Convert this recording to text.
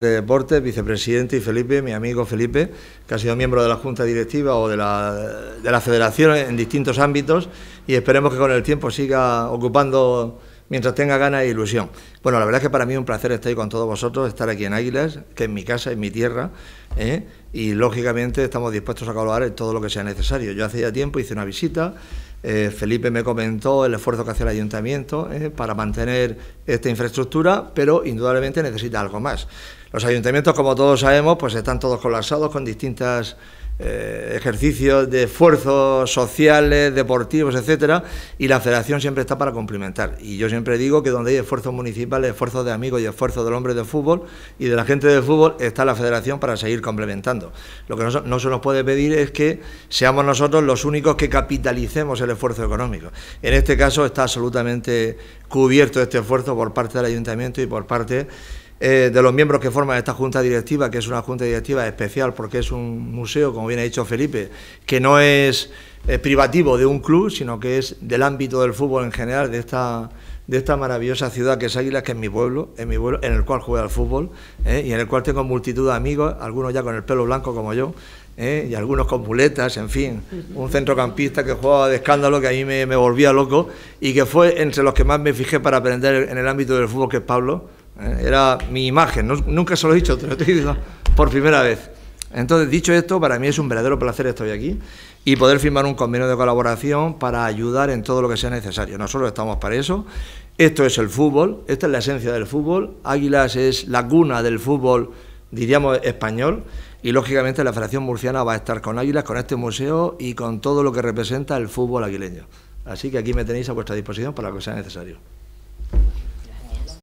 de Deportes, vicepresidente, y Felipe, mi amigo Felipe, que ha sido miembro de la Junta Directiva o de la, Federación en distintos ámbitos y esperemos que con el tiempo siga ocupando mientras tenga ganas e ilusión. Bueno, la verdad es que para mí es un placer estar con todos vosotros, estar aquí en Águilas, que es mi casa, es mi tierra, ¿eh? y lógicamente estamos dispuestos a colaborar en todo lo que sea necesario. Yo hace ya tiempo hice una visita eh, Felipe me comentó el esfuerzo que hace el ayuntamiento eh, para mantener esta infraestructura, pero indudablemente necesita algo más. Los ayuntamientos, como todos sabemos, pues están todos colapsados con distintas eh, ejercicios de esfuerzos sociales, deportivos, etcétera, y la federación siempre está para complementar. Y yo siempre digo que donde hay esfuerzos municipales, esfuerzos de amigos y esfuerzos del hombre de fútbol y de la gente del fútbol, está la federación para seguir complementando. Lo que no, no se nos puede pedir es que seamos nosotros los únicos que capitalicemos el esfuerzo económico. En este caso está absolutamente cubierto este esfuerzo por parte del ayuntamiento y por parte eh, de los miembros que forman esta junta directiva, que es una junta directiva especial porque es un museo, como bien ha dicho Felipe, que no es eh, privativo de un club, sino que es del ámbito del fútbol en general, de esta, maravillosa ciudad que es Águila... que es mi pueblo, en el cual juega al fútbol eh, y en el cual tengo multitud de amigos, algunos ya con el pelo blanco como yo. y algunos con muletas, en fin, un centrocampista que jugaba de escándalo, que a mí me, me volvía loco, y que fue entre los que más me fijé para aprender en el ámbito del fútbol, que es Pablo, ¿eh? Era mi imagen, nunca se lo he dicho, te lo he por primera vez. Entonces, dicho esto, para mí es un verdadero placer estar aquí y poder firmar un convenio de colaboración para ayudar en todo lo que sea necesario. Nosotros estamos para eso. Esto es el fútbol, esta es la esencia del fútbol. Águilas es la cuna del fútbol, diríamos, español. Y lógicamente la Federación Murciana va a estar con Águilas, con este museo y con todo lo que representa el fútbol aguileño. Así que aquí me tenéis a vuestra disposición para lo que sea necesario.